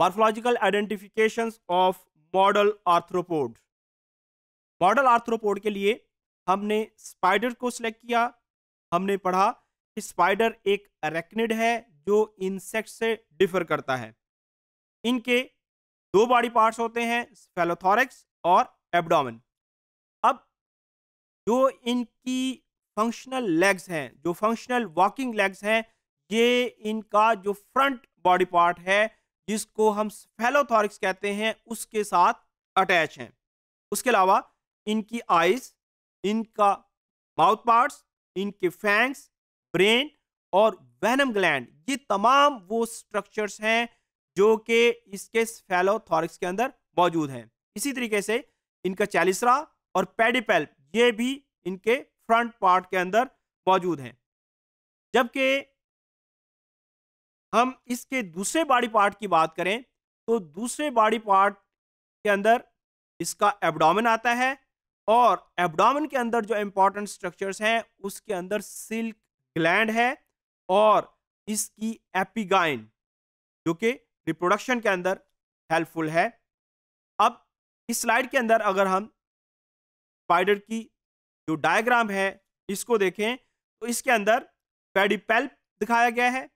morphological identification of model arthropod model arthropod के लिए हमने स्पाइडर को सिलेक्ट किया हमने पढ़ा कि स्पाइडर एक रेक्निड है जो इंसेक्ट से डिफर करता है इनके दो बॉडी पार्ट्स होते हैं फेलोथॉरिक्स और एब्डोमेन अब जो इनकी फंक्शनल लेग्स हैं जो फंक्शनल वॉकिंग लेग्स हैं ये इनका जो फ्रंट बॉडी पार्ट है जिसको हम फेलोथॉरिक्स कहते हैं उसके साथ अटैच हैं उसके अलावा इनकी आइज इनका माउथ पार्ट्स इनके फैंग्स ब्रेन और वैनम ग्लैंड ये तमाम वो स्ट्रक्चर्स हैं जो कि इसके फेलोथॉरिक्स के अंदर मौजूद हैं इसी तरीके से इनका चैलिसरा और पेडिपेल्प ये भी इनके फ्रंट पार्ट के अंदर मौजूद हैं जबकि हम इसके दूसरे बॉडी पार्ट की बात करें तो दूसरे बॉडी पार्ट के अंदर इसका एब्डोमेन आता है और एब्डोमेन के अंदर जो इम्पोर्टेंट स्ट्रक्चर्स हैं उसके अंदर सिल्क ग्लैंड है और इसकी एपिगाइन जो कि रिप्रोडक्शन के अंदर हेल्पफुल है अब इस स्लाइड के अंदर अगर हम स्पाइडर की जो डायग्राम है इसको देखें तो इसके अंदर पेडिपेल्प दिखाया गया है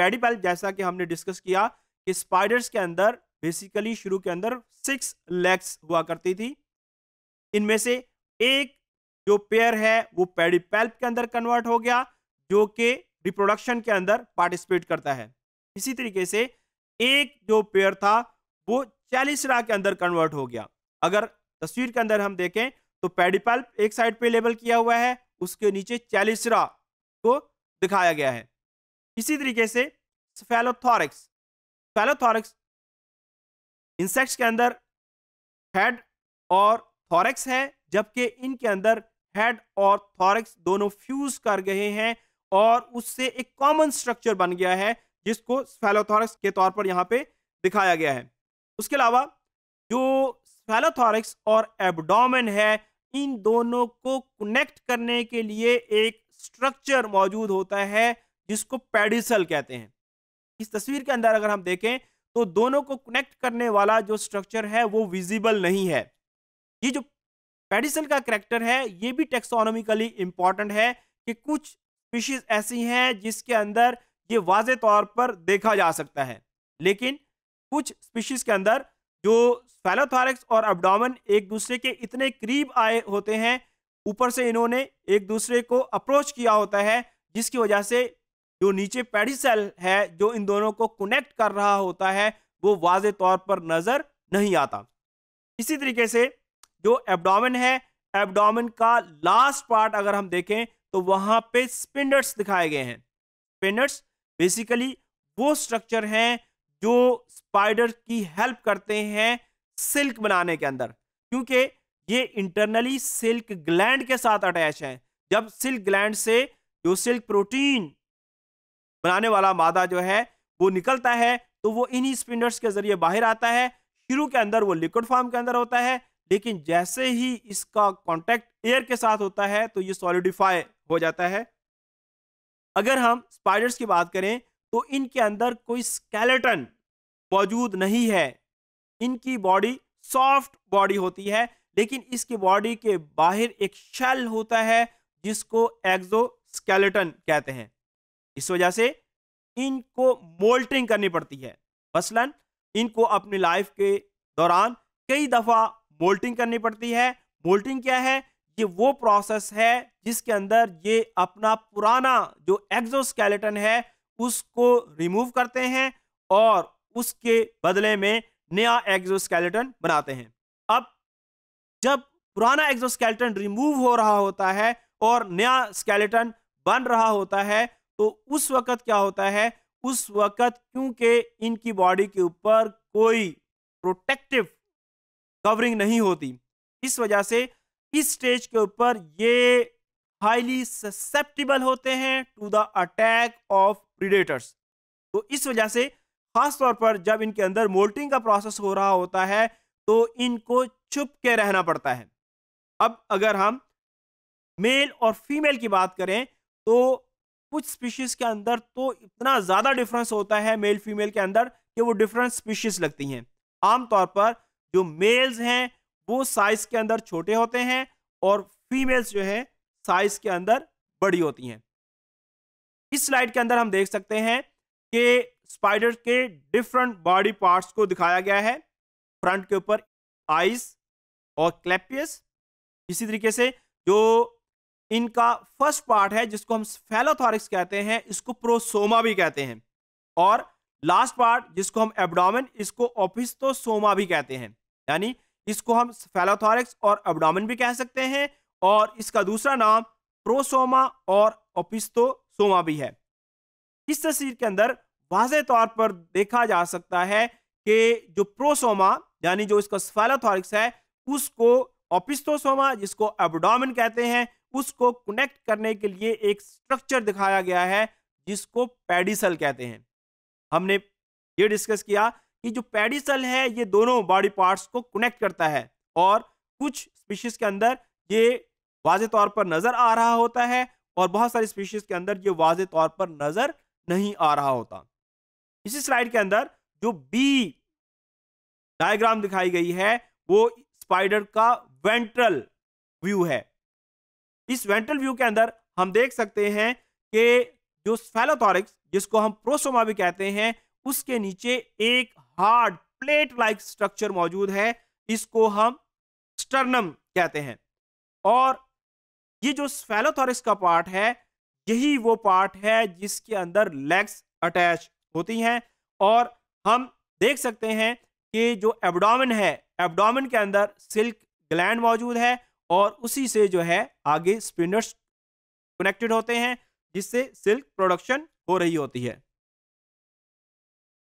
पेडीपेल्प जैसा कि हमने डिस्कस किया कि स्पाइडर्स के अंदर बेसिकली शुरू के अंदर सिक्स लेग्स हुआ करती थी इनमें से एक जो पेयर है वो पेडीपेल्प के अंदर कन्वर्ट हो गया जो कि रिप्रोडक्शन के अंदर पार्टिसिपेट करता है इसी तरीके से एक जो पेयर था वो चैलिसरा के अंदर कन्वर्ट हो गया अगर तस्वीर के अंदर हम देखें तो पेडीपेल्प एक साइड पे लेबल किया हुआ है उसके नीचे चैलिसरा को दिखाया गया है इसी तरीके से स्फेलोथॉरिक्स स्फेलोथॉरिक्स इंसेक्ट्स के अंदर हेड और थॉरिक्स है जबकि इनके अंदर हेड और थॉरिक्स दोनों फ्यूज कर गए हैं और उससे एक कॉमन स्ट्रक्चर बन गया है जिसको स्फेलोथॉरिक्स के तौर पर यहाँ पे दिखाया गया है उसके अलावा जो स्फेलोथॉरिक्स और एबडोमेन है इन दोनों को कनेक्ट करने के लिए एक स्ट्रक्चर मौजूद होता है जिसको पेडिसल कहते हैं इस तस्वीर के अंदर अगर हम देखें तो दोनों को कनेक्ट करने वाला जो स्ट्रक्चर है वो विजिबल नहीं है ये जो पेडिसल का करेक्टर है ये भी टेक्सोनोमिकली इम्पॉर्टेंट है कि कुछ स्पीशीज ऐसी हैं जिसके अंदर ये वाज तौर पर देखा जा सकता है लेकिन कुछ स्पीशीज के अंदर जो फैलोथॉरिक्स और अबडामन एक दूसरे के इतने करीब आए होते हैं ऊपर से इन्होंने एक दूसरे को अप्रोच किया होता है जिसकी वजह से जो नीचे पेडिसल है जो इन दोनों को कनेक्ट कर रहा होता है वो वाज तौर पर नज़र नहीं आता इसी तरीके से जो एब्डोमेन है एब्डोमेन का लास्ट पार्ट अगर हम देखें तो वहां पे स्पिंडर्स दिखाए गए हैं स्पिंडर्स बेसिकली वो स्ट्रक्चर हैं जो स्पाइडर की हेल्प करते हैं सिल्क बनाने के अंदर क्योंकि ये इंटरनली सिल्क ग्लैंड के साथ अटैच है जब सिल्क ग्लैंड से जो सिल्क प्रोटीन बनाने वाला मादा जो है वो निकलता है तो वो इन्हीं स्पिंडर्स के जरिए बाहर आता है शुरू के अंदर वो लिक्विड फॉर्म के अंदर होता है लेकिन जैसे ही इसका कॉन्टेक्ट एयर के साथ होता है तो ये सॉलिडिफाई हो जाता है अगर हम स्पाइडर्स की बात करें तो इनके अंदर कोई स्केलेटन मौजूद नहीं है इनकी बॉडी सॉफ्ट बॉडी होती है लेकिन इसकी बॉडी के बाहर एक शेल होता है जिसको एक्जो स्केलेटन कहते हैं इस वजह से इनको मोल्टिंग करनी पड़ती है मसलन इनको अपनी लाइफ के दौरान कई दफ़ा मोल्टिंग करनी पड़ती है मोल्टिंग क्या है ये वो प्रोसेस है जिसके अंदर ये अपना पुराना जो एक्जोस्केलेटन है उसको रिमूव करते हैं और उसके बदले में नया एक्जोस्केलेटन बनाते हैं अब जब पुराना एक्जोस्केलेटन रिमूव हो रहा होता है और नया स्केलेटन बन रहा होता है तो उस वक़्त क्या होता है उस वक़्त क्योंकि इनकी बॉडी के ऊपर कोई प्रोटेक्टिव कवरिंग नहीं होती इस वजह से इस स्टेज के ऊपर ये हाईली ससेप्टिबल होते हैं to the attack of predators तो इस वजह से ख़ास तौर पर जब इनके अंदर मोल्टिंग का प्रोसेस हो रहा होता है तो इनको छुप के रहना पड़ता है अब अगर हम मेल और फीमेल की बात करें तो कुछ स्पीशीज के अंदर तो इतना ज़्यादा डिफरेंस होता है मेल फीमेल के अंदर कि वो डिफरेंट स्पीशीज लगती हैं आमतौर पर जो मेल्स हैं वो साइज के अंदर छोटे होते हैं और फीमेल्स जो है साइज के अंदर बड़ी होती हैं इस स्लाइड के अंदर हम देख सकते हैं कि स्पाइडर के डिफरेंट बॉडी पार्ट्स को दिखाया गया है फ्रंट के ऊपर आइस और क्लैपियस इसी तरीके से जो इनका फर्स्ट पार्ट है जिसको हम फेलोथॉरिक्स कहते हैं इसको प्रोसोमा भी कहते हैं और लास्ट पार्ट जिसको हम एबडामिन इसको ऑफिस्तोसोमा भी कहते हैं यानी इसको हम फेलोथॉरिक्स और एबडामिन भी कह सकते हैं और इसका दूसरा नाम प्रोसोमा और ओपिस्तोसोमा भी है इस तस्वीर के अंदर वाज तौर पर देखा जा सकता है कि जो प्रोसोमा यानी जो इसका फेलोथॉरिक्स है उसको ऑपिस्तोसोमा जिसको एबडामिन कहते हैं उसको कनेक्ट करने के लिए एक स्ट्रक्चर दिखाया गया है जिसको पेडिसल कहते हैं हमने ये डिस्कस किया कि जो पेडिसल है ये दोनों बॉडी पार्ट्स को कनेक्ट करता है और कुछ स्पीशीज के अंदर ये वाजे तौर पर नज़र आ रहा होता है और बहुत सारी स्पीशीज के अंदर ये वाजे तौर पर नज़र नहीं आ रहा होता इसी स्लाइड के अंदर जो बी डायग्राम दिखाई गई है वो स्पाइडर का वेंट्रल व्यू है इस वेंट्रल व्यू के अंदर हम देख सकते हैं कि जो फैलोथॉरिक्स जिसको हम प्रोसोमा भी कहते हैं उसके नीचे एक हार्ड प्लेट लाइक स्ट्रक्चर मौजूद है इसको हम स्टर्नम कहते हैं और ये जो फेलोथोरिक्स का पार्ट है यही वो पार्ट है जिसके अंदर लेग्स अटैच होती हैं और हम देख सकते हैं कि जो एबडोमिन है एबडोमिन के अंदर सिल्क ग्लैंड मौजूद है और उसी से जो है आगे स्पिनर्स कनेक्टेड होते हैं जिससे सिल्क प्रोडक्शन हो रही होती है